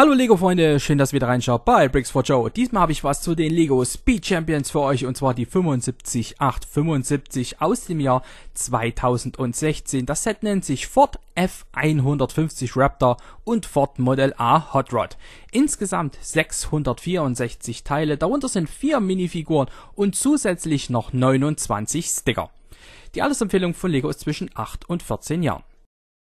Hallo Lego-Freunde, schön, dass ihr wieder reinschaut bei Bricks for Joe. Diesmal habe ich was zu den Lego Speed Champions für euch und zwar die 75875 aus dem Jahr 2016. Das Set nennt sich Ford F150 Raptor und Ford Model A Hot Rod. Insgesamt 664 Teile, darunter sind vier Minifiguren und zusätzlich noch 29 Sticker. Die Allesempfehlung von Lego ist zwischen 8 und 14 Jahren.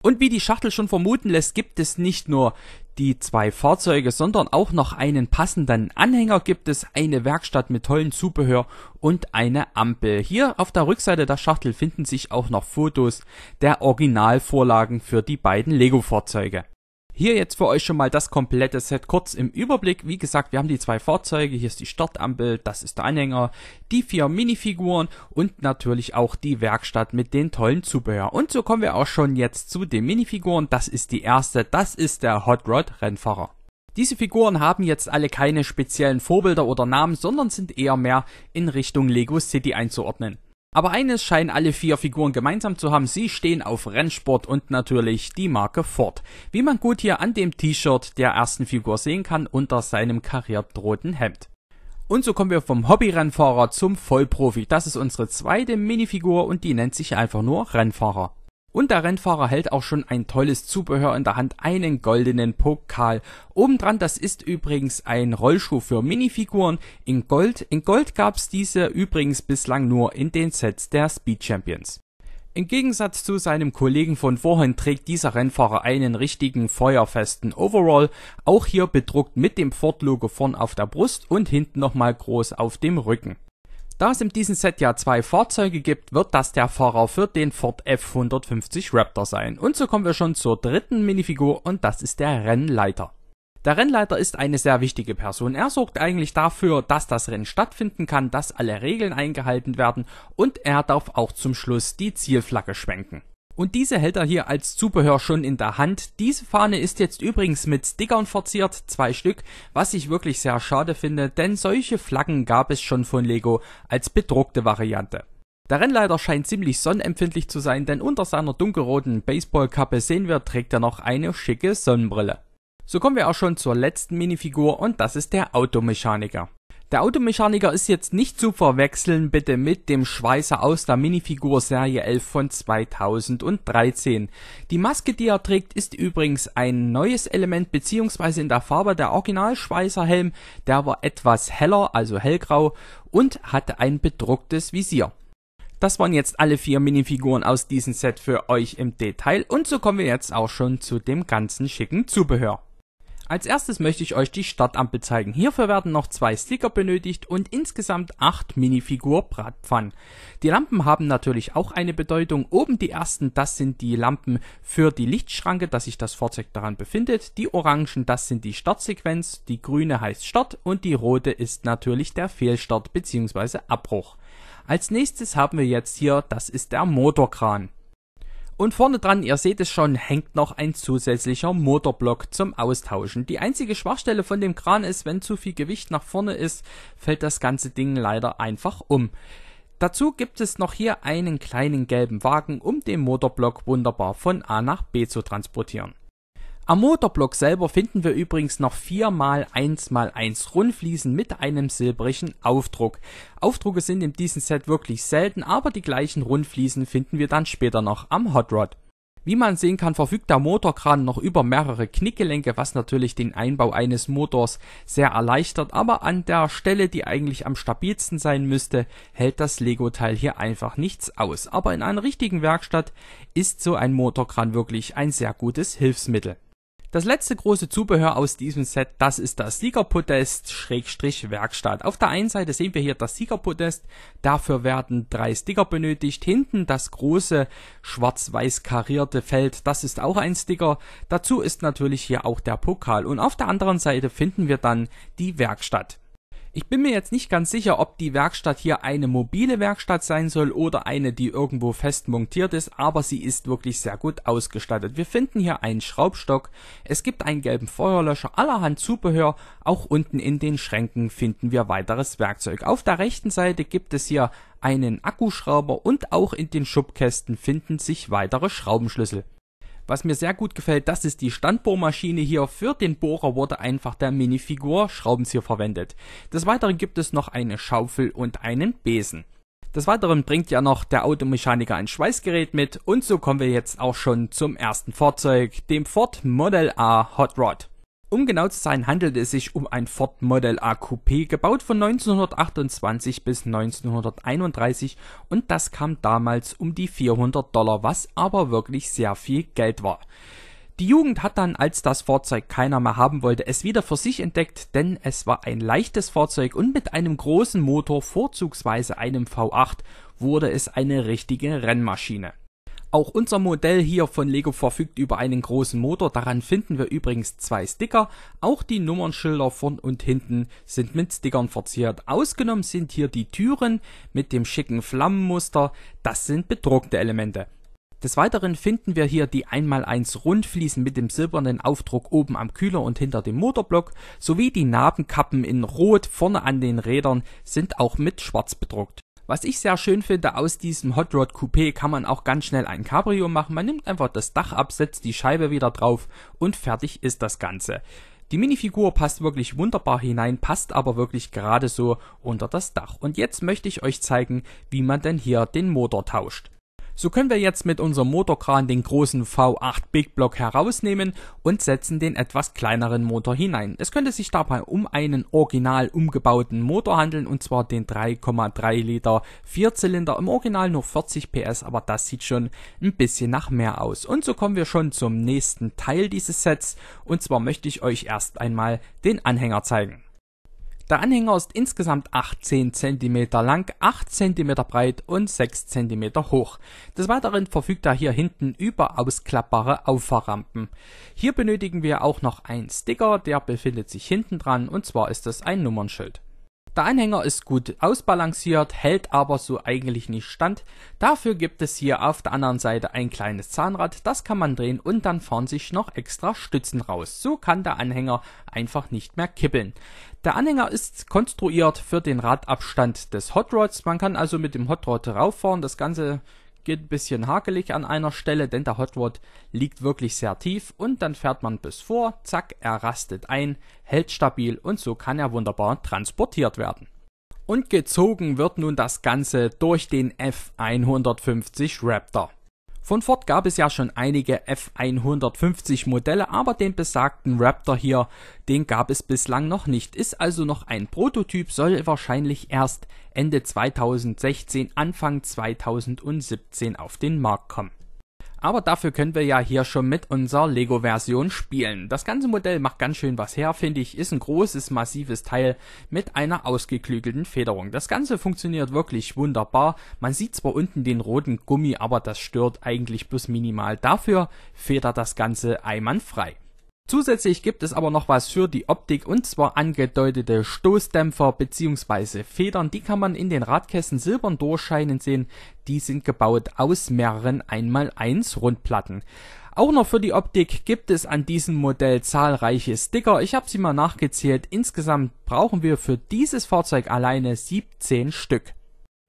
Und wie die Schachtel schon vermuten lässt, gibt es nicht nur die zwei Fahrzeuge, sondern auch noch einen passenden Anhänger gibt es, eine Werkstatt mit tollen Zubehör und eine Ampel. Hier auf der Rückseite der Schachtel finden sich auch noch Fotos der Originalvorlagen für die beiden Lego-Fahrzeuge hier jetzt für euch schon mal das komplette Set kurz im Überblick. Wie gesagt, wir haben die zwei Fahrzeuge, hier ist die Startampel, das ist der Anhänger, die vier Minifiguren und natürlich auch die Werkstatt mit den tollen Zubehör. Und so kommen wir auch schon jetzt zu den Minifiguren. Das ist die erste, das ist der Hot Rod Rennfahrer. Diese Figuren haben jetzt alle keine speziellen Vorbilder oder Namen, sondern sind eher mehr in Richtung Lego City einzuordnen. Aber eines scheinen alle vier Figuren gemeinsam zu haben, sie stehen auf Rennsport und natürlich die Marke Ford. Wie man gut hier an dem T-Shirt der ersten Figur sehen kann, unter seinem kariert roten Hemd. Und so kommen wir vom Hobby-Rennfahrer zum Vollprofi. Das ist unsere zweite Minifigur und die nennt sich einfach nur Rennfahrer. Und der Rennfahrer hält auch schon ein tolles Zubehör in der Hand, einen goldenen Pokal. Obendran, das ist übrigens ein Rollschuh für Minifiguren in Gold. In Gold gab's diese übrigens bislang nur in den Sets der Speed Champions. Im Gegensatz zu seinem Kollegen von vorhin trägt dieser Rennfahrer einen richtigen feuerfesten Overall, auch hier bedruckt mit dem Ford-Logo vorn auf der Brust und hinten nochmal groß auf dem Rücken da es in diesem Set ja zwei Fahrzeuge gibt, wird das der Fahrer für den Ford F150 Raptor sein. Und so kommen wir schon zur dritten Minifigur und das ist der Rennleiter. Der Rennleiter ist eine sehr wichtige Person. Er sorgt eigentlich dafür, dass das Rennen stattfinden kann, dass alle Regeln eingehalten werden und er darf auch zum Schluss die Zielflagge schwenken. Und diese hält er hier als Zubehör schon in der Hand. Diese Fahne ist jetzt übrigens mit Stickern verziert, zwei Stück, was ich wirklich sehr schade finde, denn solche Flaggen gab es schon von Lego als bedruckte Variante. Der Rennleiter scheint ziemlich sonnenempfindlich zu sein, denn unter seiner dunkelroten Baseballkappe sehen wir, trägt er noch eine schicke Sonnenbrille. So kommen wir auch schon zur letzten Minifigur und das ist der Automechaniker. Der Automechaniker ist jetzt nicht zu verwechseln bitte mit dem Schweißer aus der Minifigur Serie 11 von 2013. Die Maske, die er trägt, ist übrigens ein neues Element beziehungsweise in der Farbe der Original Schweißer der war etwas heller, also hellgrau und hatte ein bedrucktes Visier. Das waren jetzt alle vier Minifiguren aus diesem Set für euch im Detail und so kommen wir jetzt auch schon zu dem ganzen schicken Zubehör. Als erstes möchte ich euch die Stadtampel zeigen. Hierfür werden noch zwei Sticker benötigt und insgesamt acht Minifigur Bratpfannen. Die Lampen haben natürlich auch eine Bedeutung. Oben die ersten, das sind die Lampen für die Lichtschranke, dass sich das Fahrzeug daran befindet. Die orangen, das sind die Startsequenz, die grüne heißt Start und die rote ist natürlich der Fehlstart bzw. Abbruch. Als nächstes haben wir jetzt hier, das ist der Motorkran. Und vorne dran, ihr seht es schon, hängt noch ein zusätzlicher Motorblock zum Austauschen. Die einzige Schwachstelle von dem Kran ist, wenn zu viel Gewicht nach vorne ist, fällt das ganze Ding leider einfach um. Dazu gibt es noch hier einen kleinen gelben Wagen, um den Motorblock wunderbar von A nach B zu transportieren. Am Motorblock selber finden wir übrigens noch 4x1x1 Rundfliesen mit einem silbrigen Aufdruck. Aufdrucke sind in diesem Set wirklich selten, aber die gleichen Rundfliesen finden wir dann später noch am Hot Rod. Wie man sehen kann, verfügt der Motorkran noch über mehrere Knickgelenke, was natürlich den Einbau eines Motors sehr erleichtert, aber an der Stelle, die eigentlich am stabilsten sein müsste, hält das Lego-Teil hier einfach nichts aus. Aber in einer richtigen Werkstatt ist so ein Motorkran wirklich ein sehr gutes Hilfsmittel. Das letzte große Zubehör aus diesem Set, das ist das Siegerpodest Schrägstrich Werkstatt. Auf der einen Seite sehen wir hier das Siegerpodest, dafür werden drei Sticker benötigt. Hinten das große schwarz-weiß karierte Feld, das ist auch ein Sticker. Dazu ist natürlich hier auch der Pokal und auf der anderen Seite finden wir dann die Werkstatt. Ich bin mir jetzt nicht ganz sicher, ob die Werkstatt hier eine mobile Werkstatt sein soll oder eine, die irgendwo fest montiert ist, aber sie ist wirklich sehr gut ausgestattet. Wir finden hier einen Schraubstock, es gibt einen gelben Feuerlöscher, allerhand Zubehör, auch unten in den Schränken finden wir weiteres Werkzeug. Auf der rechten Seite gibt es hier einen Akkuschrauber und auch in den Schubkästen finden sich weitere Schraubenschlüssel. Was mir sehr gut gefällt, das ist die Standbohrmaschine hier. Für den Bohrer wurde einfach der Minifigur Schraubenzieher verwendet. Des Weiteren gibt es noch eine Schaufel und einen Besen. Des Weiteren bringt ja noch der Automechaniker ein Schweißgerät mit und so kommen wir jetzt auch schon zum ersten Fahrzeug, dem Ford Model A Hot Rod. Um genau zu sein, handelt es sich um ein Ford Model A Coupé, gebaut von 1928 bis 1931 und das kam damals um die 400 Dollar, was aber wirklich sehr viel Geld war. Die Jugend hat dann, als das Fahrzeug keiner mehr haben wollte, es wieder für sich entdeckt, denn es war ein leichtes Fahrzeug und mit einem großen Motor, vorzugsweise einem V8, wurde es eine richtige Rennmaschine. Auch unser Modell hier von Lego verfügt über einen großen Motor, daran finden wir übrigens zwei Sticker. Auch die Nummernschilder vorn und hinten sind mit Stickern verziert. Ausgenommen sind hier die Türen mit dem schicken Flammenmuster, das sind bedruckte Elemente. Des Weiteren finden wir hier die 1x1 Rundfliesen mit dem silbernen Aufdruck oben am Kühler und hinter dem Motorblock, sowie die Nabenkappen in Rot vorne an den Rädern sind auch mit schwarz bedruckt. Was ich sehr schön finde, aus diesem Hot Rod Coupé kann man auch ganz schnell ein Cabrio machen. Man nimmt einfach das Dach ab, setzt die Scheibe wieder drauf und fertig ist das Ganze. Die Minifigur passt wirklich wunderbar hinein, passt aber wirklich gerade so unter das Dach. Und jetzt möchte ich euch zeigen, wie man denn hier den Motor tauscht. So können wir jetzt mit unserem Motorkran den großen V8 Big Block herausnehmen und setzen den etwas kleineren Motor hinein. Es könnte sich dabei um einen original umgebauten Motor handeln und zwar den 3,3 Liter Vierzylinder, im Original nur 40 PS, aber das sieht schon ein bisschen nach mehr aus. Und so kommen wir schon zum nächsten Teil dieses Sets und zwar möchte ich euch erst einmal den Anhänger zeigen. Der Anhänger ist insgesamt 18 cm lang, 8 cm breit und 6 cm hoch. Des Weiteren verfügt er hier hinten über ausklappbare Auffahrrampen. Hier benötigen wir auch noch einen Sticker, der befindet sich hinten dran und zwar ist es ein Nummernschild der Anhänger ist gut ausbalanciert, hält aber so eigentlich nicht stand. Dafür gibt es hier auf der anderen Seite ein kleines Zahnrad, das kann man drehen und dann fahren sich noch extra Stützen raus. So kann der Anhänger einfach nicht mehr kippeln. Der Anhänger ist konstruiert für den Radabstand des Hot Rods. Man kann also mit dem Hot Rod rauffahren. Das Ganze geht ein bisschen hakelig an einer Stelle, denn der Hot liegt wirklich sehr tief und dann fährt man bis vor, zack, er rastet ein, hält stabil und so kann er wunderbar transportiert werden. Und gezogen wird nun das Ganze durch den F150 Raptor. Von Ford gab es ja schon einige F150 Modelle, aber den besagten Raptor hier, den gab es bislang noch nicht. Ist also noch ein Prototyp, soll wahrscheinlich erst Ende 2016, Anfang 2017 auf den Markt kommen. Aber dafür können wir ja hier schon mit unserer Lego-Version spielen. Das ganze Modell macht ganz schön was her, finde ich. Ist ein großes, massives Teil mit einer ausgeklügelten Federung. Das Ganze funktioniert wirklich wunderbar. Man sieht zwar unten den roten Gummi, aber das stört eigentlich bloß minimal. Dafür federt das Ganze einwandfrei. Zusätzlich gibt es aber noch was für die Optik und zwar angedeutete Stoßdämpfer bzw. Federn, die kann man in den Radkästen silbern durchscheinen sehen, die sind gebaut aus mehreren 1x1 Rundplatten. Auch noch für die Optik gibt es an diesem Modell zahlreiche Sticker. Ich habe sie mal nachgezählt. Insgesamt brauchen wir für dieses Fahrzeug alleine 17 Stück.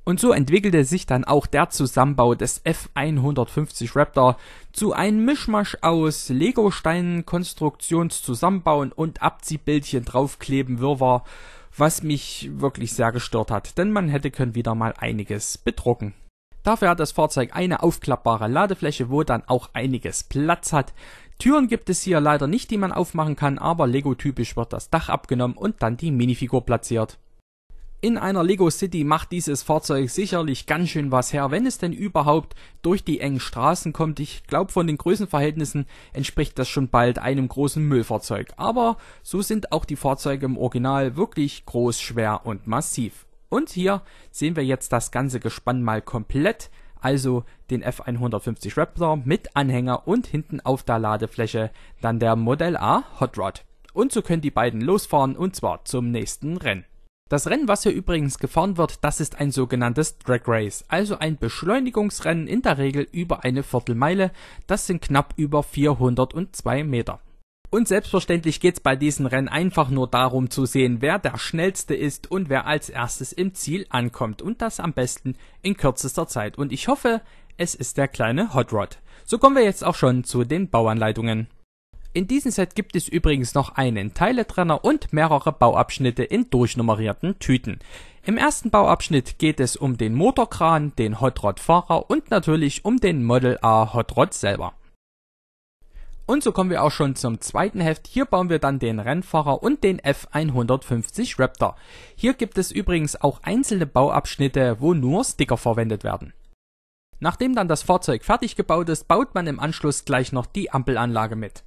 Und so entwickelte sich dann auch der Zusammenbau des F150 Raptor zu einem Mischmasch aus Lego-Steinen, Konstruktionszusammenbauen und Abziehbildchen draufkleben Wirrwarr, was mich wirklich sehr gestört hat, denn man hätte können wieder mal einiges bedrucken. Dafür hat das Fahrzeug eine aufklappbare Ladefläche, wo dann auch einiges Platz hat. Türen gibt es hier leider nicht, die man aufmachen kann, aber Lego-typisch wird das Dach abgenommen und dann die Minifigur platziert in einer Lego City macht dieses Fahrzeug sicherlich ganz schön was her, wenn es denn überhaupt durch die engen Straßen kommt. Ich glaube, von den Größenverhältnissen entspricht das schon bald einem großen Müllfahrzeug. Aber so sind auch die Fahrzeuge im Original wirklich groß, schwer und massiv. Und hier sehen wir jetzt das ganze Gespann mal komplett, also den F150 Raptor mit Anhänger und hinten auf der Ladefläche dann der Modell A Hot Rod. Und so können die beiden losfahren und zwar zum nächsten Rennen. Das Rennen, was hier übrigens gefahren wird, das ist ein sogenanntes Drag Race, also ein Beschleunigungsrennen in der Regel über eine Viertelmeile, das sind knapp über 402 Meter. Und selbstverständlich geht's bei diesen Rennen einfach nur darum zu sehen, wer der schnellste ist und wer als erstes im Ziel ankommt und das am besten in kürzester Zeit. Und ich hoffe, es ist der kleine Hot Rod. So kommen wir jetzt auch schon zu den Bauanleitungen. In diesem Set gibt es übrigens noch einen Teiletrenner und mehrere Bauabschnitte in durchnummerierten Tüten. Im ersten Bauabschnitt geht es um den Motorkran, den Hot Rod Fahrer und natürlich um den Model A Hot Rod selber. Und so kommen wir auch schon zum zweiten Heft. Hier bauen wir dann den Rennfahrer und den F150 Raptor. Hier gibt es übrigens auch einzelne Bauabschnitte, wo nur Sticker verwendet werden. Nachdem dann das Fahrzeug fertig gebaut ist, baut man im Anschluss gleich noch die Ampelanlage mit.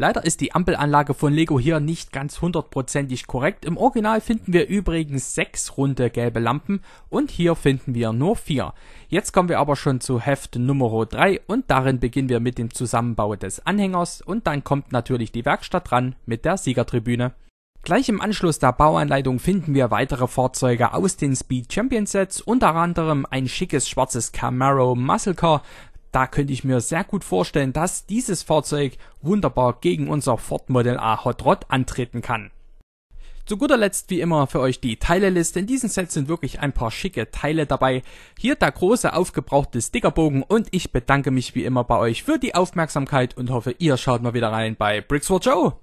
Leider ist die Ampelanlage von Lego hier nicht ganz hundertprozentig korrekt. Im Original finden wir übrigens sechs runde gelbe Lampen und hier finden wir nur vier. Jetzt kommen wir aber schon zu Heft Nummer 3 und darin beginnen wir mit dem Zusammenbau des Anhängers und dann kommt natürlich die Werkstatt dran mit der Siegertribüne. Gleich im Anschluss der Bauanleitung finden wir weitere Fahrzeuge aus den Speed Champion Sets, unter anderem ein schickes schwarzes Camaro Muscle Car, da könnte ich mir sehr gut vorstellen, dass dieses Fahrzeug wunderbar gegen unser Ford Model A Hot Rod antreten kann. Zu guter Letzt wie immer für euch die Teileliste. In diesem Set sind wirklich ein paar schicke Teile dabei. Hier der große aufgebrauchte Stickerbogen und ich bedanke mich wie immer bei euch für die Aufmerksamkeit und hoffe, ihr schaut mal wieder rein bei Bricks for Joe.